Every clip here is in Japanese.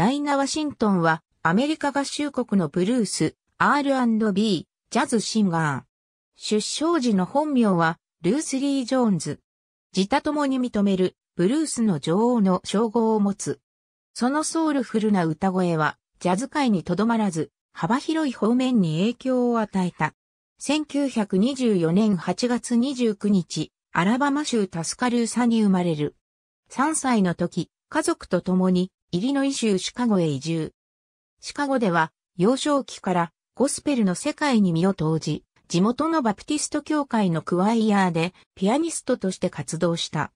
ライナ・ワシントンは、アメリカ合衆国のブルース、R&B、ジャズシンガー。出生時の本名は、ルース・リー・ジョーンズ。自他共に認める、ブルースの女王の称号を持つ。そのソウルフルな歌声は、ジャズ界にとどまらず、幅広い方面に影響を与えた。1924年8月29日、アラバマ州タスカルーサに生まれる。3歳の時、家族と共にイリノイ州シカゴへ移住。シカゴでは、幼少期からゴスペルの世界に身を投じ、地元のバプティスト教会のクワイヤーでピアニストとして活動した。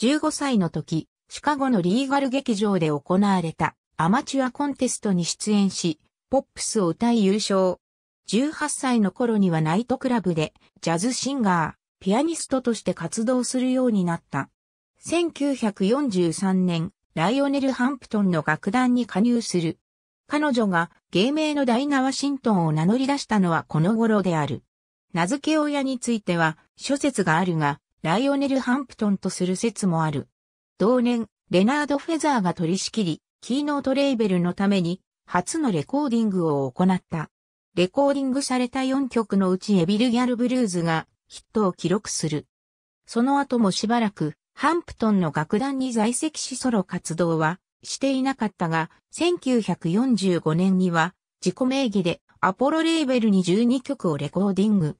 15歳の時、シカゴのリーガル劇場で行われたアマチュアコンテストに出演し、ポップスを歌い優勝。18歳の頃にはナイトクラブでジャズシンガー、ピアニストとして活動するようになった。1943年、ライオネル・ハンプトンの楽団に加入する。彼女が芸名のダイナ・ワシントンを名乗り出したのはこの頃である。名付け親については諸説があるが、ライオネル・ハンプトンとする説もある。同年、レナード・フェザーが取り仕切り、キーノートレーベルのために初のレコーディングを行った。レコーディングされた4曲のうちエビルギャルブルーズがヒットを記録する。その後もしばらくハンプトンの楽団に在籍しソロ活動はしていなかったが、1945年には自己名義でアポロレーベルに12曲をレコーディング。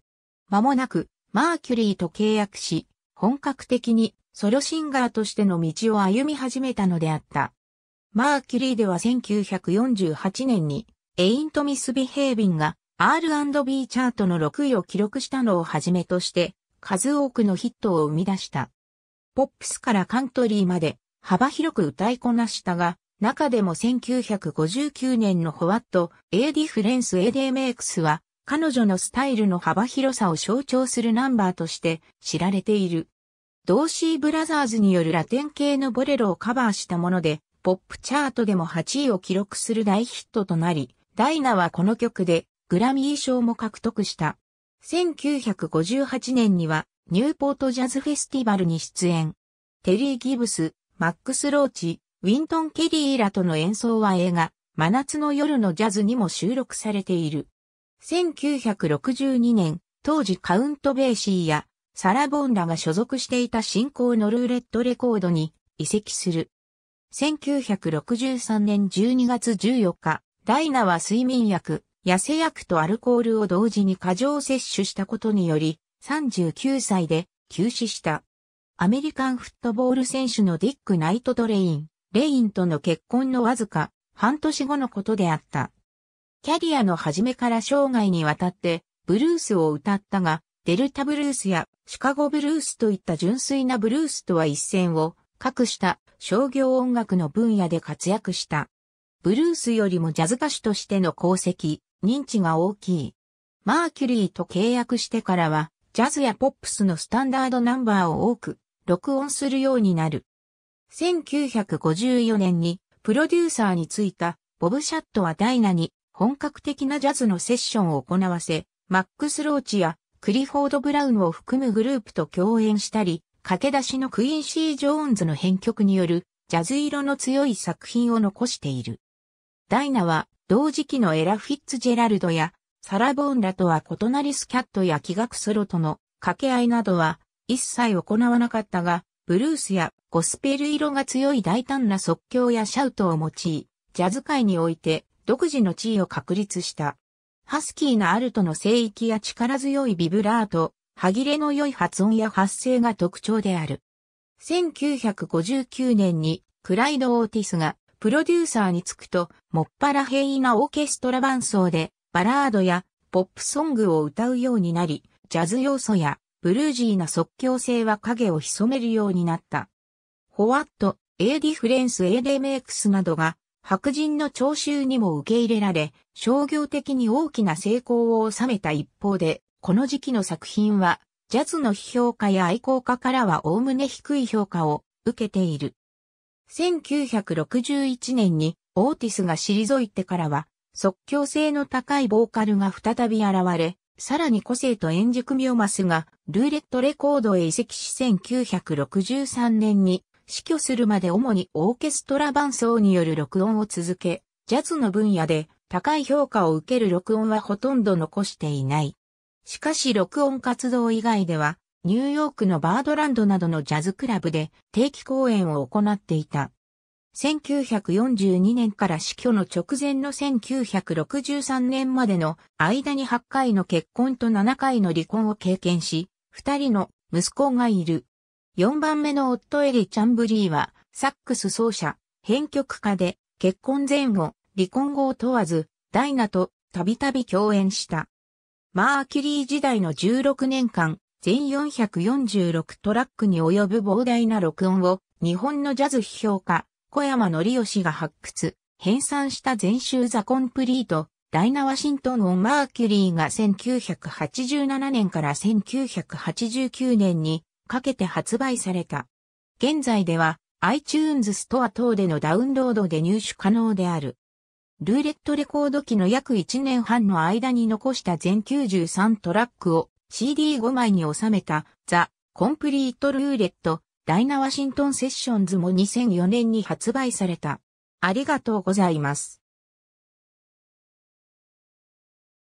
間もなくマーキュリーと契約し、本格的にソロシンガーとしての道を歩み始めたのであった。マーキュリーでは1948年にエイントミスビヘイビンが R&B チャートの6位を記録したのをはじめとして数多くのヒットを生み出した。ポップスからカントリーまで幅広く歌いこなしたが、中でも1959年のホワット・エイディフレンス・エデメイクスは、彼女のスタイルの幅広さを象徴するナンバーとして知られている。ドーシー・ブラザーズによるラテン系のボレロをカバーしたもので、ポップチャートでも8位を記録する大ヒットとなり、ダイナはこの曲でグラミー賞も獲得した。1958年にはニューポートジャズフェスティバルに出演。テリー・ギブス、マックス・ローチ、ウィントン・ケリーらとの演奏は映画、真夏の夜のジャズにも収録されている。1962年、当時カウント・ベイシーやサラ・ボンらが所属していた新興ノルーレットレコードに移籍する。1963年12月14日、ダイナは睡眠薬、痩せ薬とアルコールを同時に過剰摂取したことにより、39歳で急死した。アメリカンフットボール選手のディック・ナイト・ドレイン、レインとの結婚のわずか半年後のことであった。キャリアの初めから生涯にわたってブルースを歌ったが、デルタブルースやシカゴブルースといった純粋なブルースとは一線を画した商業音楽の分野で活躍した。ブルースよりもジャズ歌手としての功績、認知が大きい。マーキュリーと契約してからはジャズやポップスのスタンダードナンバーを多く録音するようになる。1954年にプロデューサーについたボブ・シャットはダイナに本格的なジャズのセッションを行わせ、マックス・ローチやクリフォード・ブラウンを含むグループと共演したり、駆け出しのクイーン・シー・ジョーンズの編曲によるジャズ色の強い作品を残している。ダイナは同時期のエラ・フィッツジェラルドやサラボーンらとは異なりスキャットや気学ソロとの掛け合いなどは一切行わなかったが、ブルースやゴスペル色が強い大胆な即興やシャウトを用い、ジャズ界において独自の地位を確立した。ハスキーなアルトの聖域や力強いビブラート、歯切れの良い発音や発声が特徴である。1959年にクライド・オーティスがプロデューサーに就くと、もっぱら平易なオーケストラ伴奏でバラードやポップソングを歌うようになり、ジャズ要素やブルージーな即興性は影を潜めるようになった。ホワット、エイディフレンスエーデメイクスなどが白人の聴衆にも受け入れられ、商業的に大きな成功を収めた一方で、この時期の作品は、ジャズの批評家や愛好家からはおおむね低い評価を受けている。1961年にオーティスが退いてからは、即興性の高いボーカルが再び現れ、さらに個性と演熟ミをマスがルーレットレコードへ移籍し1963年に死去するまで主にオーケストラ伴奏による録音を続け、ジャズの分野で高い評価を受ける録音はほとんど残していない。しかし録音活動以外では、ニューヨークのバードランドなどのジャズクラブで定期公演を行っていた。1942年から死去の直前の1963年までの間に8回の結婚と7回の離婚を経験し、2人の息子がいる。4番目の夫エリ・チャンブリーは、サックス奏者、編曲家で、結婚前後、離婚後を問わず、ダイナとたびたび共演した。マーキュリー時代の16年間、全446トラックに及ぶ膨大な録音を、日本のジャズ批評家、小山則義が発掘、編纂した全集ザ・コンプリート、ダイナ・ワシントン・オン・マーキュリーが1987年から1989年にかけて発売された。現在では iTunes ストア等でのダウンロードで入手可能である。ルーレットレコード機の約1年半の間に残した全93トラックを CD5 枚に収めたザ・コンプリートルーレットダイナ・ワシントン・セッションズも2004年に発売された。ありがとうございます。